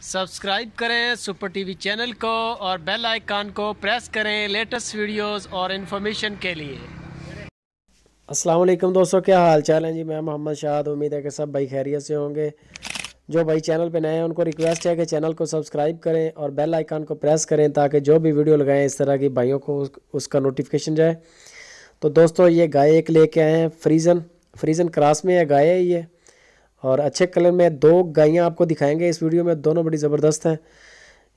subscribe کریں super T V channel کو اور بیل آئیکن کو پریس کریں لیٹسٹ ویڈیوز اور انفارمیشن کے لیے السلام علیکم دوستو کیا حال چال ہیں جی میں محمد شاہد امید ہے کہ سب بھائی خیریت سے ہوں گے جو بھائی چینل پہ نئے ہیں ان کو ریکویسٹ ہے کہ چینل کو سبسکرائب کریں اور بیل آئیکن کو پریس کریں تاکہ جو بھی ویڈیو لگائیں اس طرح کی بھائیوں کو اس کا نوٹیفیکیشن جائے تو دوستو یہ گائے ایک لے کے آئے ہیں فریزن فریزن کراس میں ہے گائے ہے یہ اور اچھے کلر میں دو گائیاں آپ کو دکھائیں گے اس ویڈیو میں دونوں بڑی زبردست ہیں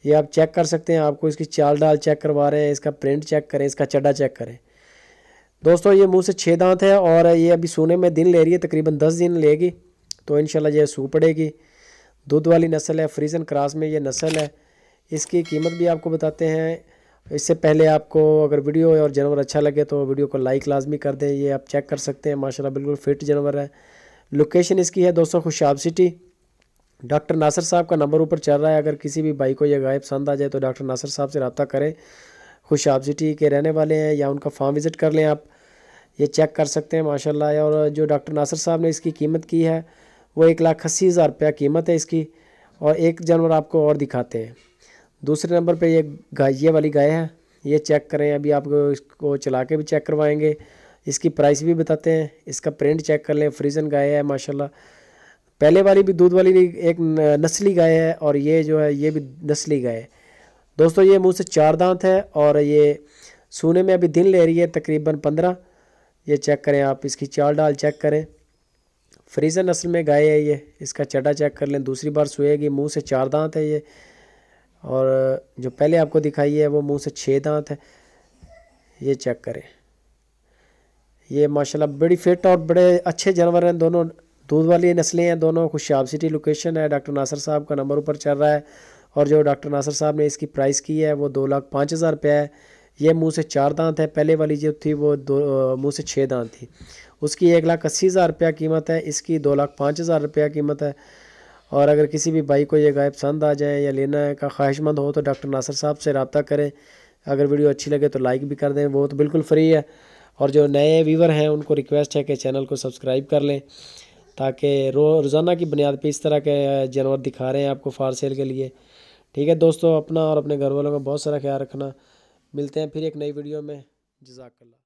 یہ آپ چیک کر سکتے ہیں آپ کو اس کی چال ڈال چیک کروا رہے ہیں اس کا پرنٹ چیک کریں اس کا چڈا چیک کریں دوستو یہ منہ سے چھ دانت ہے اور یہ ابھی سونے میں دن لے رہی ہے تقریباً دس دن لے گی تو انشاءاللہ یہ سو پڑے گی دودھ والی نسل ہے فریزن کراس میں یہ نسل ہے اس کی قیمت بھی آپ کو بتاتے ہیں اس سے پہلے آپ کو اگر ویڈیو اور جانور اچھا لگے تو ویڈیو کو لائک لازمی کر دیں یہ آپ چیک کر سکتے ہیں ماشاءاللہ بالکل فٹ جانور ہے لوکیشن اس کی ہے دوستو خوشاب سٹی ڈاکٹر ناصر صاحب کا نمبر اوپر چل رہا ہے اگر کسی بھی بھائی کو یہ غائب پسند آ جائے تو ڈاکٹر ناصر صاحب سے رابطہ کریں خوشاب سٹی کے رہنے والے ہیں یا ان کا فارم وزٹ کر لیں آپ یہ چیک کر سکتے ہیں ماشاءاللہ اور جو ڈاکٹر ناصر صاحب نے اس کی قیمت کی ہے وہ ایک لاکھ اسی ہزار روپیہ قیمت ہے اس کی اور ایک جانور آپ کو اور دکھاتے ہیں دوسرے نمبر پہ یہ یہ والی گائے ہے یہ چیک کریں ابھی آپ اس کو چلا کے بھی چیک کروائیں گے اس کی پرائس بھی بتاتے ہیں اس کا پرنٹ چیک کر لیں فریزن گائے ہے ماشاءاللہ پہلے والی بھی دودھ والی ایک نسلی گائے ہے اور یہ جو ہے یہ بھی نسلی گائے ہے دوستو یہ منہ سے چار دانت ہے اور یہ سونے میں ابھی دن لے رہی ہے تقریباً پندرہ یہ چیک کریں آپ اس کی چال ڈال چیک کریں فریزن نسل میں گائے ہے یہ اس کا چڈا چیک کر لیں دوسری بار سوئے گی منہ سے چار دانت ہے یہ اور جو پہلے آپ کو دکھائی ہے وہ منہ سے چھ دانت ہے یہ چیک کریں یہ ماشاءاللہ بڑی فٹ اور بڑے اچھے جانور ہیں دونوں دودھ والی نسلیں ہیں دونوں خوشیاب سٹی لوکیشن ہے ڈاکٹر ناصر صاحب کا نمبر اوپر چل رہا ہے اور جو ڈاکٹر ناصر صاحب نے اس کی پرائس کی ہے وہ دو لاکھ پانچ ہزار روپیہ ہے یہ منہ سے چار دانت ہے پہلے والی جو تھی وہ دو منہ سے چھ دانت تھی اس کی ایک لاکھ اسی ہزار روپیہ قیمت ہے اس کی دو لاکھ پانچ ہزار روپیہ قیمت ہے اور اگر کسی بھی بھائی کو یہ گائے پسند آ جائے یا لینا ہے کا خواہش مند ہو تو ڈاکٹر ناصر صاحب سے رابطہ کریں اگر ویڈیو اچھی لگے تو لائک بھی کر دیں وہ تو بالکل فری ہے اور جو نئے ویور ہیں ان کو ریکویسٹ ہے کہ چینل کو سبسکرائب کر لیں تاکہ رو روزانہ کی بنیاد پہ اس طرح کے جانور دکھا رہے ہیں آپ کو فار سیل کے لیے ٹھیک ہے دوستو اپنا اور اپنے گھر والوں کا بہت سارا خیال رکھنا ملتے ہیں پھر ایک نئی ویڈیو میں جزاک اللہ